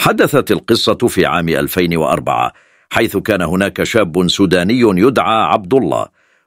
حدثت القصة في عام 2004 حيث كان هناك شاب سوداني يدعى عبد الله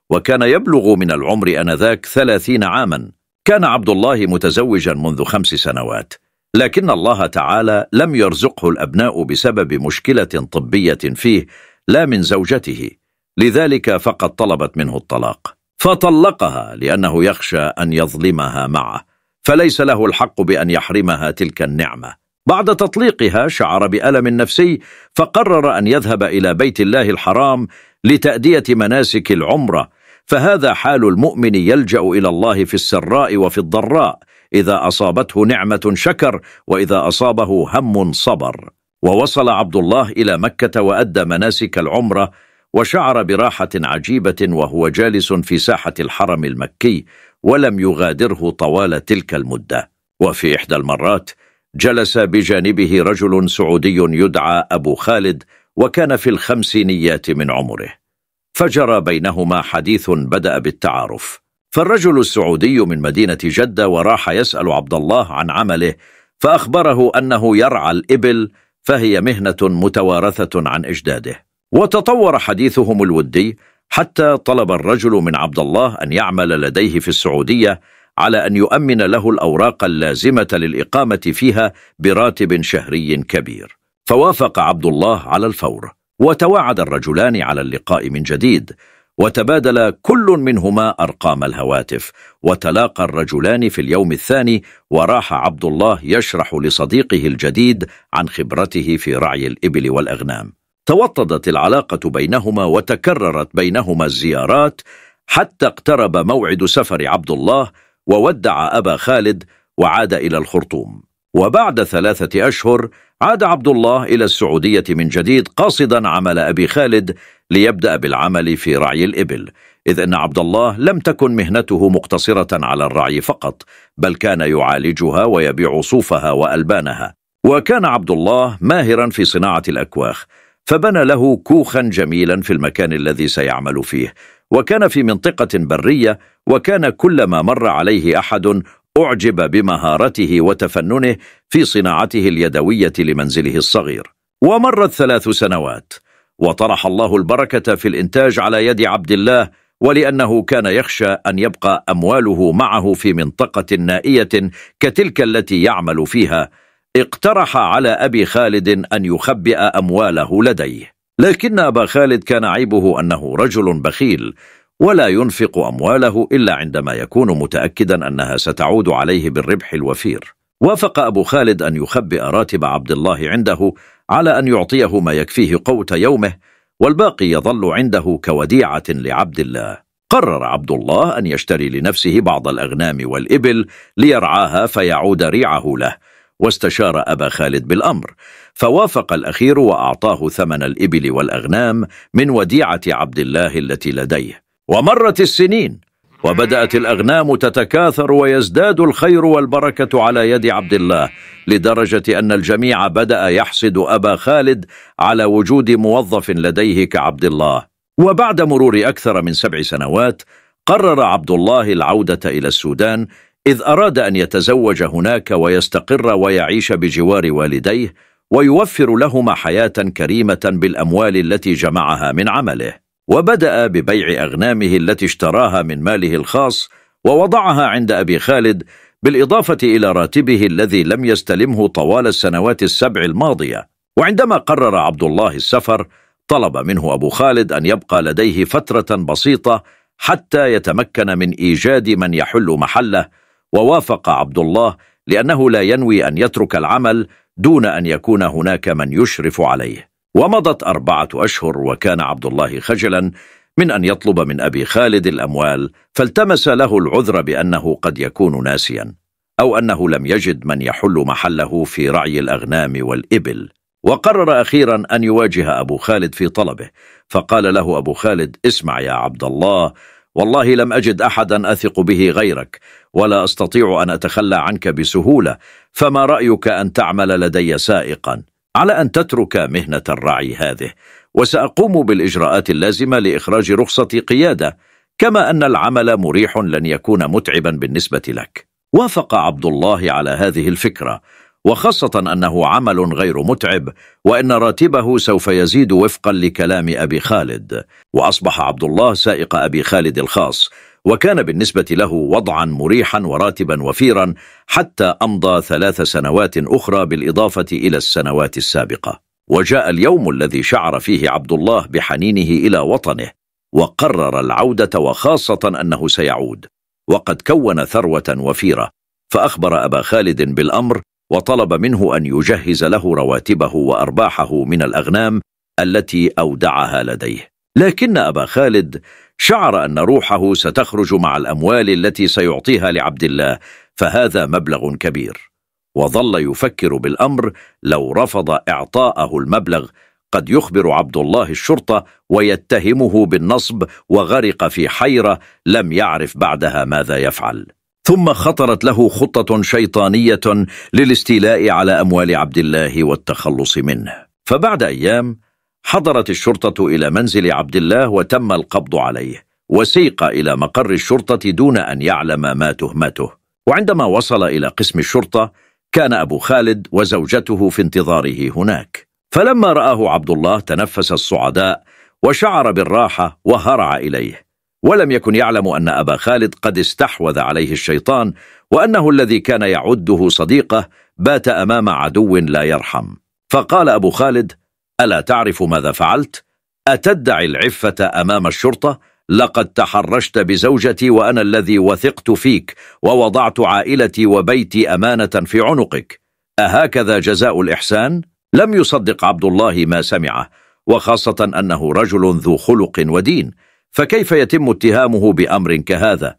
وكان يبلغ من العمر أنذاك ثلاثين عاما كان عبد الله متزوجا منذ خمس سنوات لكن الله تعالى لم يرزقه الأبناء بسبب مشكلة طبية فيه لا من زوجته لذلك فقد طلبت منه الطلاق فطلقها لأنه يخشى أن يظلمها معه فليس له الحق بأن يحرمها تلك النعمة بعد تطليقها شعر بألم نفسي فقرر أن يذهب إلى بيت الله الحرام لتأدية مناسك العمرة فهذا حال المؤمن يلجأ إلى الله في السراء وفي الضراء إذا أصابته نعمة شكر وإذا أصابه هم صبر ووصل عبد الله إلى مكة وأدى مناسك العمرة وشعر براحة عجيبة وهو جالس في ساحة الحرم المكي ولم يغادره طوال تلك المدة وفي إحدى المرات جلس بجانبه رجل سعودي يدعى أبو خالد وكان في الخمسينيات من عمره فجرى بينهما حديث بدأ بالتعارف فالرجل السعودي من مدينة جدة وراح يسأل عبد الله عن عمله فأخبره أنه يرعى الإبل فهي مهنة متوارثة عن إجداده وتطور حديثهم الودي حتى طلب الرجل من عبد الله أن يعمل لديه في السعودية على أن يؤمن له الأوراق اللازمة للإقامة فيها براتب شهري كبير فوافق عبد الله على الفور وتوعد الرجلان على اللقاء من جديد وتبادل كل منهما أرقام الهواتف وتلاقى الرجلان في اليوم الثاني وراح عبد الله يشرح لصديقه الجديد عن خبرته في رعي الإبل والأغنام توطدت العلاقة بينهما وتكررت بينهما الزيارات حتى اقترب موعد سفر عبد الله وودع أبا خالد وعاد إلى الخرطوم وبعد ثلاثة أشهر عاد عبد الله إلى السعودية من جديد قاصدا عمل أبي خالد ليبدأ بالعمل في رعي الإبل إذ أن عبد الله لم تكن مهنته مقتصرة على الرعي فقط بل كان يعالجها ويبيع صوفها وألبانها وكان عبد الله ماهرا في صناعة الأكواخ فبنى له كوخا جميلا في المكان الذي سيعمل فيه وكان في منطقة برية وكان كلما مر عليه أحد أعجب بمهارته وتفننه في صناعته اليدوية لمنزله الصغير ومرت ثلاث سنوات وطرح الله البركة في الإنتاج على يد عبد الله ولأنه كان يخشى أن يبقى أمواله معه في منطقة نائية كتلك التي يعمل فيها اقترح على أبي خالد أن يخبئ أمواله لديه لكن أبا خالد كان عيبه أنه رجل بخيل ولا ينفق أمواله إلا عندما يكون متأكدا أنها ستعود عليه بالربح الوفير وافق أبو خالد أن يخبئ راتب عبد الله عنده على أن يعطيه ما يكفيه قوت يومه والباقي يظل عنده كوديعة لعبد الله قرر عبد الله أن يشتري لنفسه بعض الأغنام والإبل ليرعاها فيعود ريعه له واستشار أبا خالد بالأمر فوافق الأخير وأعطاه ثمن الإبل والأغنام من وديعة عبد الله التي لديه ومرت السنين وبدأت الأغنام تتكاثر ويزداد الخير والبركة على يد عبد الله لدرجة أن الجميع بدأ يحسد أبا خالد على وجود موظف لديه كعبد الله وبعد مرور أكثر من سبع سنوات قرر عبد الله العودة إلى السودان إذ أراد أن يتزوج هناك ويستقر ويعيش بجوار والديه ويوفر لهما حياة كريمة بالأموال التي جمعها من عمله وبدأ ببيع أغنامه التي اشتراها من ماله الخاص ووضعها عند أبي خالد بالإضافة إلى راتبه الذي لم يستلمه طوال السنوات السبع الماضية وعندما قرر عبد الله السفر طلب منه أبو خالد أن يبقى لديه فترة بسيطة حتى يتمكن من إيجاد من يحل محله ووافق عبد الله لأنه لا ينوي أن يترك العمل دون أن يكون هناك من يشرف عليه ومضت أربعة أشهر وكان عبد الله خجلا من أن يطلب من أبي خالد الأموال فالتمس له العذر بأنه قد يكون ناسيا أو أنه لم يجد من يحل محله في رعي الأغنام والإبل وقرر أخيرا أن يواجه أبو خالد في طلبه فقال له أبو خالد اسمع يا عبد الله والله لم أجد أحدا أثق به غيرك ولا أستطيع أن أتخلى عنك بسهولة فما رأيك أن تعمل لدي سائقا على أن تترك مهنة الرعي هذه وسأقوم بالإجراءات اللازمة لإخراج رخصة قيادة كما أن العمل مريح لن يكون متعبا بالنسبة لك وافق عبد الله على هذه الفكرة وخاصة أنه عمل غير متعب وإن راتبه سوف يزيد وفقا لكلام أبي خالد وأصبح عبد الله سائق أبي خالد الخاص وكان بالنسبة له وضعا مريحا وراتبا وفيرا حتى أمضى ثلاث سنوات أخرى بالإضافة إلى السنوات السابقة وجاء اليوم الذي شعر فيه عبد الله بحنينه إلى وطنه وقرر العودة وخاصة أنه سيعود وقد كون ثروة وفيرة فأخبر أبا خالد بالأمر وطلب منه أن يجهز له رواتبه وأرباحه من الأغنام التي أودعها لديه لكن أبا خالد شعر أن روحه ستخرج مع الأموال التي سيعطيها لعبد الله فهذا مبلغ كبير وظل يفكر بالأمر لو رفض إعطاءه المبلغ قد يخبر عبد الله الشرطة ويتهمه بالنصب وغرق في حيرة لم يعرف بعدها ماذا يفعل ثم خطرت له خطه شيطانيه للاستيلاء على اموال عبد الله والتخلص منه فبعد ايام حضرت الشرطه الى منزل عبد الله وتم القبض عليه وسيق الى مقر الشرطه دون ان يعلم ما تهمته وعندما وصل الى قسم الشرطه كان ابو خالد وزوجته في انتظاره هناك فلما راه عبد الله تنفس الصعداء وشعر بالراحه وهرع اليه ولم يكن يعلم أن أبا خالد قد استحوذ عليه الشيطان وأنه الذي كان يعده صديقه بات أمام عدو لا يرحم فقال أبو خالد ألا تعرف ماذا فعلت؟ أتدعي العفة أمام الشرطة؟ لقد تحرشت بزوجتي وأنا الذي وثقت فيك ووضعت عائلتي وبيتي أمانة في عنقك أهكذا جزاء الإحسان؟ لم يصدق عبد الله ما سمعه وخاصة أنه رجل ذو خلق ودين فكيف يتم اتهامه بأمر كهذا؟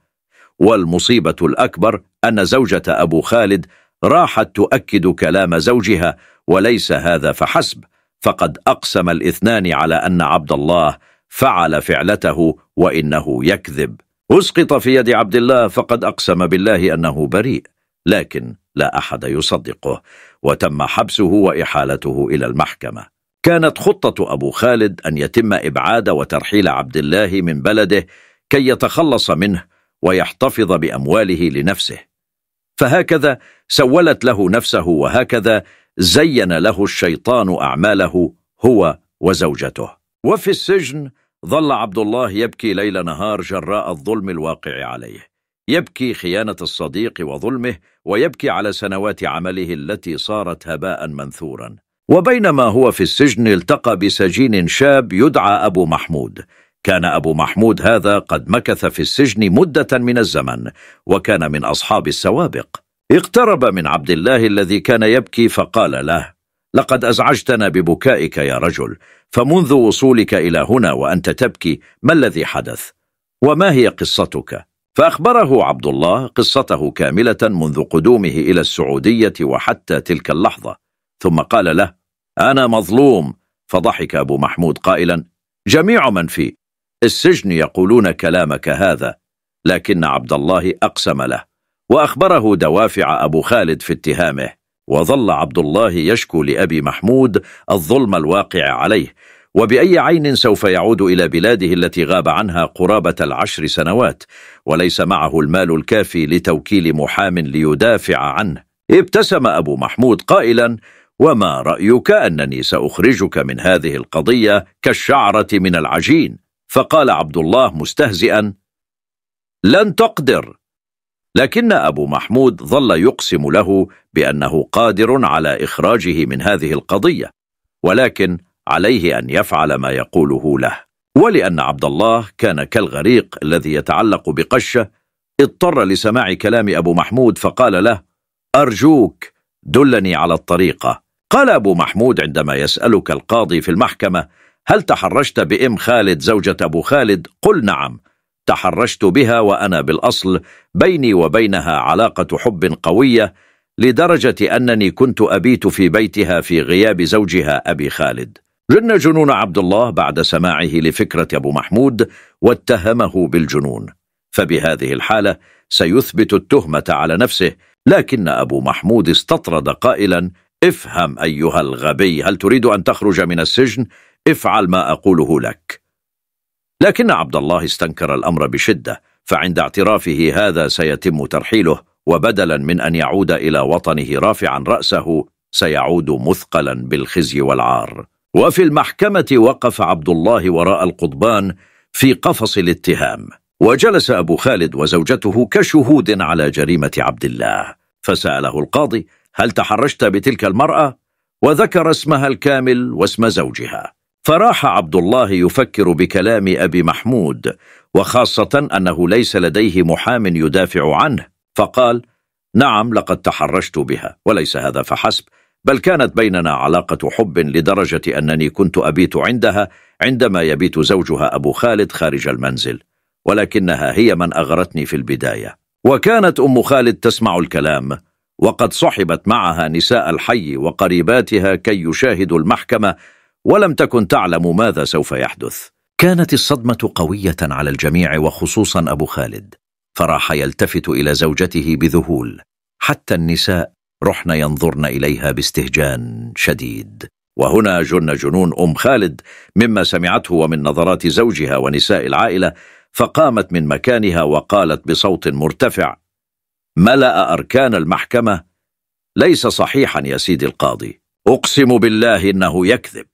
والمصيبة الأكبر أن زوجة أبو خالد راحت تؤكد كلام زوجها وليس هذا فحسب فقد أقسم الاثنان على أن عبد الله فعل فعلته وإنه يكذب أسقط في يد عبد الله فقد أقسم بالله أنه بريء لكن لا أحد يصدقه وتم حبسه وإحالته إلى المحكمة كانت خطة أبو خالد أن يتم إبعاد وترحيل عبد الله من بلده كي يتخلص منه ويحتفظ بأمواله لنفسه فهكذا سولت له نفسه وهكذا زين له الشيطان أعماله هو وزوجته وفي السجن ظل عبد الله يبكي ليل نهار جراء الظلم الواقع عليه يبكي خيانة الصديق وظلمه ويبكي على سنوات عمله التي صارت هباء منثورا وبينما هو في السجن التقى بسجين شاب يدعى أبو محمود كان أبو محمود هذا قد مكث في السجن مدة من الزمن وكان من أصحاب السوابق اقترب من عبد الله الذي كان يبكي فقال له لقد أزعجتنا ببكائك يا رجل فمنذ وصولك إلى هنا وأنت تبكي ما الذي حدث؟ وما هي قصتك؟ فأخبره عبد الله قصته كاملة منذ قدومه إلى السعودية وحتى تلك اللحظة ثم قال له أنا مظلوم فضحك أبو محمود قائلا جميع من في السجن يقولون كلامك هذا لكن عبد الله أقسم له وأخبره دوافع أبو خالد في اتهامه وظل عبد الله يشكو لأبي محمود الظلم الواقع عليه وبأي عين سوف يعود إلى بلاده التي غاب عنها قرابة العشر سنوات وليس معه المال الكافي لتوكيل محام ليدافع عنه ابتسم أبو محمود قائلا وما رأيك أنني سأخرجك من هذه القضية كالشعرة من العجين فقال عبد الله مستهزئا لن تقدر لكن أبو محمود ظل يقسم له بأنه قادر على إخراجه من هذه القضية ولكن عليه أن يفعل ما يقوله له ولأن عبد الله كان كالغريق الذي يتعلق بقشة اضطر لسماع كلام أبو محمود فقال له أرجوك دلني على الطريقة قال أبو محمود عندما يسألك القاضي في المحكمة هل تحرشت بإم خالد زوجة أبو خالد؟ قل نعم تحرشت بها وأنا بالأصل بيني وبينها علاقة حب قوية لدرجة أنني كنت أبيت في بيتها في غياب زوجها أبي خالد جن جنون عبد الله بعد سماعه لفكرة أبو محمود واتهمه بالجنون فبهذه الحالة سيثبت التهمة على نفسه لكن أبو محمود استطرد قائلا افهم أيها الغبي هل تريد أن تخرج من السجن؟ افعل ما أقوله لك لكن عبد الله استنكر الأمر بشدة فعند اعترافه هذا سيتم ترحيله وبدلا من أن يعود إلى وطنه رافعا رأسه سيعود مثقلا بالخزي والعار وفي المحكمة وقف عبد الله وراء القضبان في قفص الاتهام وجلس أبو خالد وزوجته كشهود على جريمة عبد الله فسأله القاضي هل تحرشت بتلك المرأة؟ وذكر اسمها الكامل واسم زوجها فراح عبد الله يفكر بكلام أبي محمود وخاصة أنه ليس لديه محام يدافع عنه فقال نعم لقد تحرشت بها وليس هذا فحسب بل كانت بيننا علاقة حب لدرجة أنني كنت أبيت عندها عندما يبيت زوجها أبو خالد خارج المنزل ولكنها هي من أغرتني في البداية وكانت أم خالد تسمع الكلام وقد صحبت معها نساء الحي وقريباتها كي يشاهدوا المحكمة ولم تكن تعلم ماذا سوف يحدث كانت الصدمة قوية على الجميع وخصوصا أبو خالد فراح يلتفت إلى زوجته بذهول حتى النساء رحن ينظرن إليها باستهجان شديد وهنا جن جنون أم خالد مما سمعته ومن نظرات زوجها ونساء العائلة فقامت من مكانها وقالت بصوت مرتفع ملأ أركان المحكمة ليس صحيحا يا سيدي القاضي أقسم بالله إنه يكذب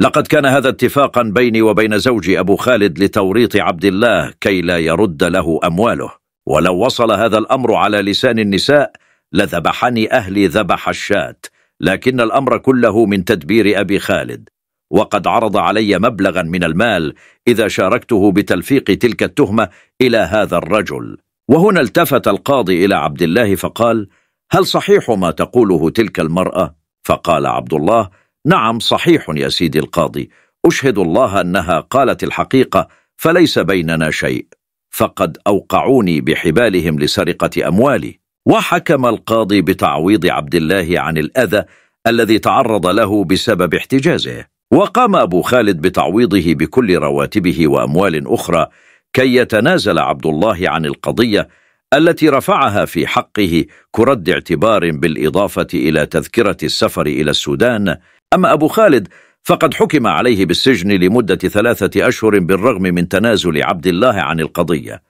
لقد كان هذا اتفاقا بيني وبين زوجي أبو خالد لتوريط عبد الله كي لا يرد له أمواله ولو وصل هذا الأمر على لسان النساء لذبحني أهلي ذبح الشاة لكن الأمر كله من تدبير أبي خالد وقد عرض علي مبلغا من المال إذا شاركته بتلفيق تلك التهمة إلى هذا الرجل وهنا التفت القاضي إلى عبد الله فقال هل صحيح ما تقوله تلك المرأة؟ فقال عبد الله نعم صحيح يا سيدي القاضي أشهد الله أنها قالت الحقيقة فليس بيننا شيء فقد أوقعوني بحبالهم لسرقة أموالي وحكم القاضي بتعويض عبد الله عن الأذى الذي تعرض له بسبب احتجازه وقام أبو خالد بتعويضه بكل رواتبه وأموال أخرى كي يتنازل عبد الله عن القضية التي رفعها في حقه كرد اعتبار بالإضافة إلى تذكرة السفر إلى السودان أما أبو خالد فقد حكم عليه بالسجن لمدة ثلاثة أشهر بالرغم من تنازل عبد الله عن القضية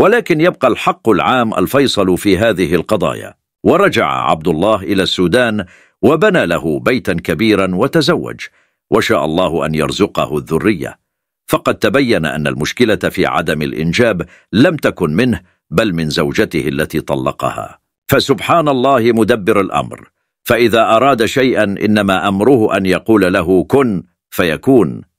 ولكن يبقى الحق العام الفيصل في هذه القضايا ورجع عبد الله إلى السودان وبنى له بيتا كبيرا وتزوج وشاء الله أن يرزقه الذرية فقد تبين أن المشكلة في عدم الإنجاب لم تكن منه بل من زوجته التي طلقها فسبحان الله مدبر الأمر فإذا أراد شيئا إنما أمره أن يقول له كن فيكون